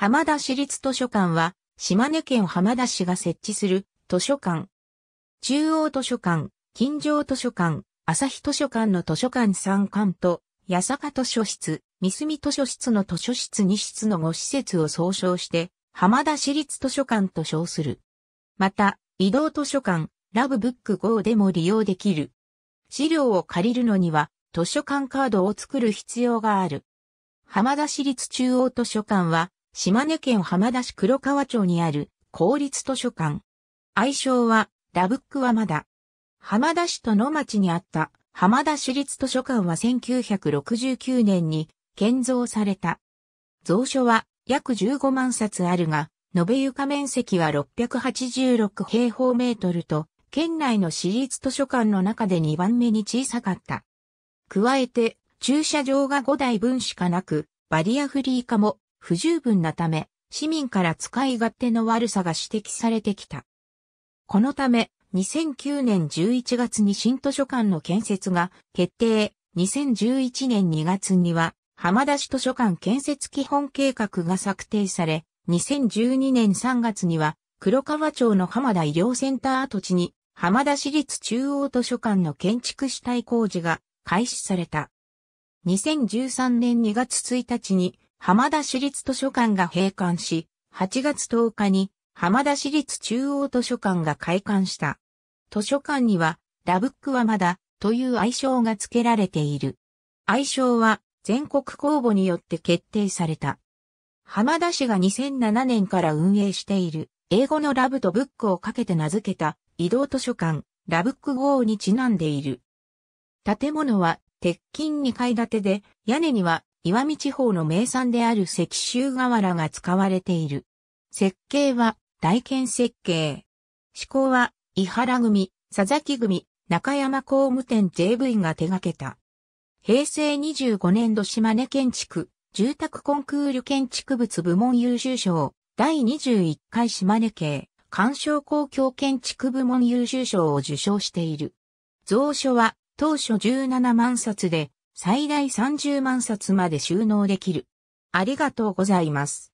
浜田市立図書館は、島根県浜田市が設置する図書館。中央図書館、近城図書館、朝日図書館の図書館3館と、八坂図書室、三隅図書室の図書室2室の5施設を総称して、浜田市立図書館と称する。また、移動図書館、ラブブック g でも利用できる。資料を借りるのには、図書館カードを作る必要がある。浜田市立中央図書館は、島根県浜田市黒川町にある公立図書館。愛称は、ラブックはまだ。浜田市と野町にあった浜田市立図書館は1969年に建造された。蔵書は約15万冊あるが、延べ床面積は686平方メートルと、県内の市立図書館の中で2番目に小さかった。加えて、駐車場が5台分しかなく、バリアフリー化も不十分なため、市民から使い勝手の悪さが指摘されてきた。このため、2009年11月に新図書館の建設が決定、2011年2月には、浜田市図書館建設基本計画が策定され、2012年3月には、黒川町の浜田医療センター跡地に、浜田市立中央図書館の建築主体工事が開始された。2013年2月1日に浜田市立図書館が閉館し、8月10日に浜田市立中央図書館が開館した。図書館には、ラブックはまだという愛称が付けられている。愛称は全国公募によって決定された。浜田市が2007年から運営している英語のラブとブックをかけて名付けた移動図書館ラブック号にちなんでいる。建物は鉄筋2階建てで屋根には岩見地方の名産である石州瓦が使われている。設計は大剣設計。志向は伊原組、佐々木組、中山工務店 JV が手掛けた。平成25年度島根建築、住宅コンクール建築物部門優秀賞、第21回島根系、鑑賞公共建築部門優秀賞を受賞している。蔵書は当初17万冊で、最大30万冊まで収納できる。ありがとうございます。